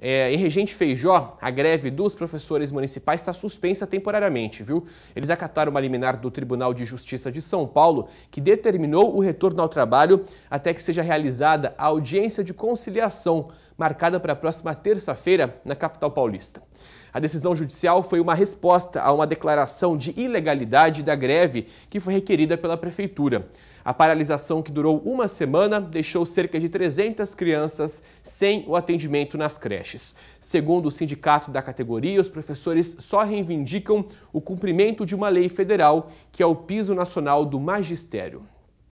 É, em Regente Feijó, a greve dos professores municipais está suspensa temporariamente, viu? Eles acataram uma liminar do Tribunal de Justiça de São Paulo, que determinou o retorno ao trabalho até que seja realizada a audiência de conciliação, marcada para a próxima terça-feira na capital paulista. A decisão judicial foi uma resposta a uma declaração de ilegalidade da greve que foi requerida pela prefeitura. A paralisação, que durou uma semana, deixou cerca de 300 crianças sem o atendimento nas creches. Segundo o sindicato da categoria, os professores só reivindicam o cumprimento de uma lei federal, que é o Piso Nacional do Magistério.